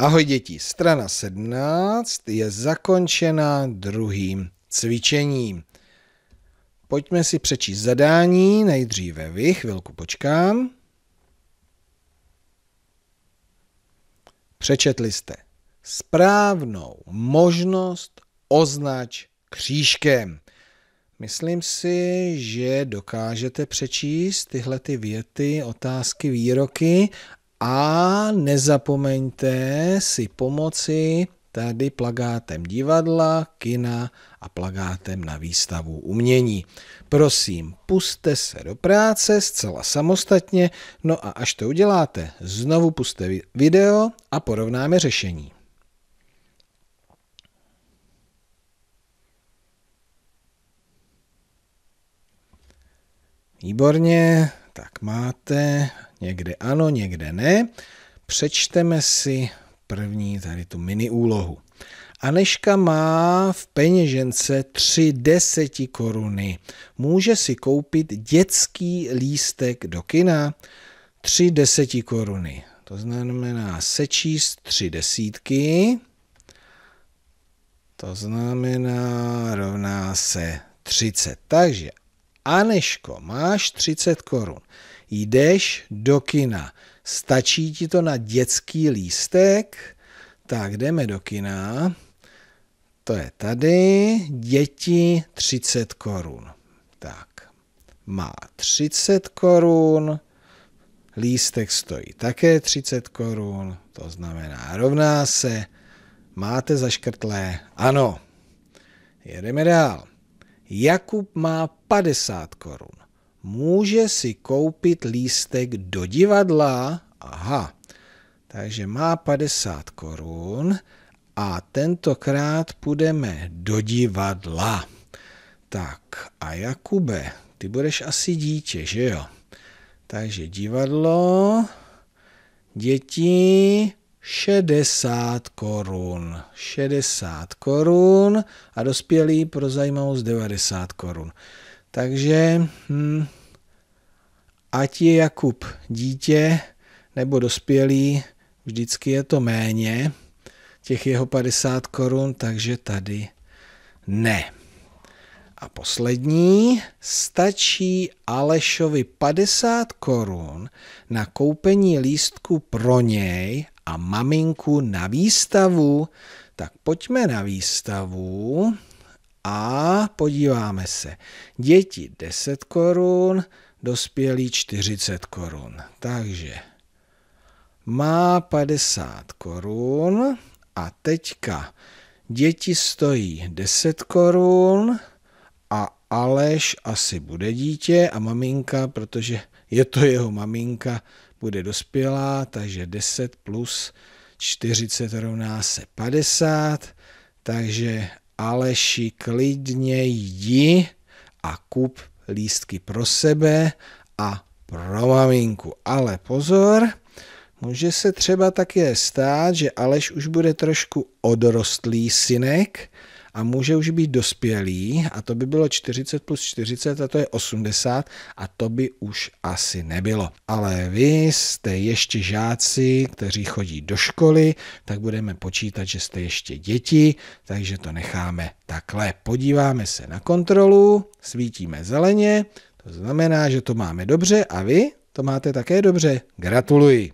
Ahoj děti, strana 17 je zakončena druhým cvičením. Pojďme si přečíst zadání, nejdříve vy, chvilku počkám. Přečetli jste správnou možnost označ křížkem. Myslím si, že dokážete přečíst tyhle ty věty, otázky, výroky a nezapomeňte si pomoci tady plagátem divadla, kina a plagátem na výstavu umění. Prosím, puste se do práce zcela samostatně, no a až to uděláte, znovu puste video a porovnáme řešení. Výborně, tak máte někde ano, někde ne, přečteme si první tady tu mini úlohu. Aneška má v peněžence tři deseti koruny. Může si koupit dětský lístek do kina Tři deseti koruny. To znamená sečíst tři desítky. To znamená rovná se 30. Takže Aneško, máš 30 korun jdeš do kina. Stačí ti to na dětský lístek? Tak jdeme do kina. To je tady. Děti 30 korun. Tak, má 30 korun. Lístek stojí také 30 korun. To znamená, rovná se. Máte zaškrtlé? Ano. Jedeme dál. Jakub má 50 korun může si koupit lístek do divadla. Aha, takže má 50 korun a tentokrát půjdeme do divadla. Tak a Jakube, ty budeš asi dítě, že jo? Takže divadlo, děti, 60 korun. 60 korun a dospělí pro zajímavost 90 korun. Takže hm, ať je Jakub dítě nebo dospělý, vždycky je to méně, těch jeho 50 korun, takže tady ne. A poslední, stačí Alešovi 50 korun na koupení lístku pro něj a maminku na výstavu. Tak pojďme na výstavu. A podíváme se. Děti 10 korun, dospělí 40 korun. Takže má 50 korun a teďka děti stojí 10 korun a Aleš asi bude dítě a maminka, protože je to jeho maminka, bude dospělá, takže 10 plus 40 rovná se 50, takže Aleši, klidně jdi a kup lístky pro sebe a pro maminku. Ale pozor, může se třeba také stát, že Aleš už bude trošku odrostlý synek, a může už být dospělý a to by bylo 40 plus 40 a to je 80 a to by už asi nebylo. Ale vy jste ještě žáci, kteří chodí do školy, tak budeme počítat, že jste ještě děti, takže to necháme takhle. Podíváme se na kontrolu, svítíme zeleně, to znamená, že to máme dobře a vy to máte také dobře. Gratuluji!